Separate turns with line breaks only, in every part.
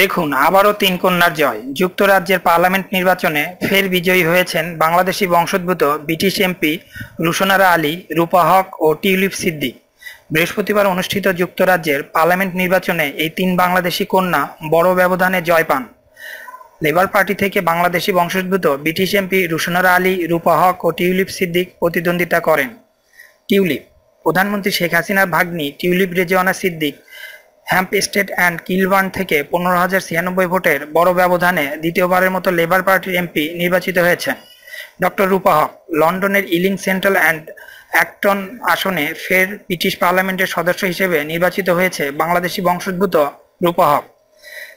দেখুন আবারও তিন কন্যার জয় যুক্তরাজ্যের পার্লামেন্ট নির্বাচনে ফের বিজয়ী হয়েছেন বাংলাদেশি বংশোদ্ভূত ব্রিটিশ এমপি রুশনারা আলী রূপা হক ও টিউলিপ সিদ্দিক বৃহস্পতিবার অনুষ্ঠিত যুক্তরাজ্যের পার্লামেন্ট নির্বাচনে এই তিন বাংলাদেশি কন্যা বড় ব্যবধানে জয় পান লেবার পার্টি থেকে বাংলাদেশি বংশোদ্ভূত ব্রিটিশ এমপি রুশনারা আলী রূপা হক ও টিউলিপ সিদ্দিক প্রতিদ্বন্দ্বিতা করেন টিউলিপ প্রধানমন্ত্রী শেখ হাসিনার ভাগ্নি Tulip Rezwana Siddiq Hampstead and Kilburn থেকে পনেরো হাজার ছিয়ানব্বই ভোটের বড় ব্যবধানে দ্বিতীয়বারের মতো লেবার পার্টির এমপি নির্বাচিত হয়েছেন ডক্টর রূপা হক লন্ডনের ইলিং সেন্ট্রাল অ্যান্ড অ্যাক্টন আসনে ফের ব্রিটিশ পার্লামেন্টের সদস্য হিসেবে নির্বাচিত হয়েছে বাংলাদেশি বংশোদ্ভূত রূপা হক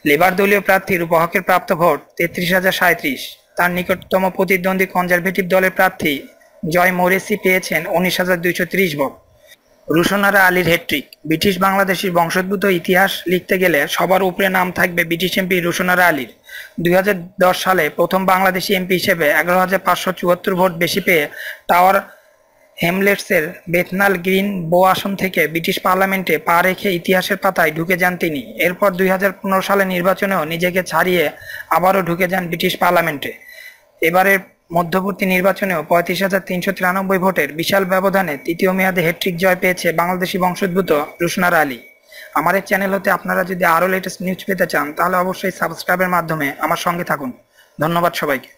লেবার দলীয় প্রার্থী রূপা হকের প্রাপ্ত ভোট তেত্রিশ হাজার সাঁত্রিশ তার নিকটতম প্রতিদ্বন্দ্বী কনজারভেটিভ দলের প্রার্থী জয় মোরেসি পেয়েছেন উনিশ হাজার দুইশো ত্রিশ ভোট রুশনারা আলীর হ্যাট্রিক ব্রিটিশ বাংলাদেশের বংশোদ্ভূত ইতিহাস লিখতে গেলে সবার উপরে নাম থাকবে ব্রিটিশ এমপি রুশনারা আলীর দুই সালে প্রথম বাংলাদেশি এমপি হিসেবে এগারো হাজার পাঁচশো চুয়াত্তর ভোট বেশি পেয়ে টাওয়ার হেমলেটসের বেতনাল গ্রিন বো আসন থেকে ব্রিটিশ পার্লামেন্টে পা রেখে ইতিহাসের পাতায় ঢুকে যান তিনি এরপর দুই সালে নির্বাচনেও নিজেকে ছাড়িয়ে আবারও ঢুকে যান ব্রিটিশ পার্লামেন্টে এবারের মধ্যবর্তী নির্বাচনেও পঁয়ত্রিশ হাজার তিনশো তিরানব্বই ভোটের বিশাল ব্যবধানে তৃতীয় মেয়াদে হ্যাট্রিক জয় পেয়েছে বাংলাদেশি বংশোদ্ভূত রুশনার আলী আমার এই চ্যানেল হতে আপনারা যদি আরও লেটেস্ট নিউজ পেতে চান তাহলে অবশ্যই সাবস্ক্রাইবের মাধ্যমে আমার সঙ্গে থাকুন ধন্যবাদ সবাইকে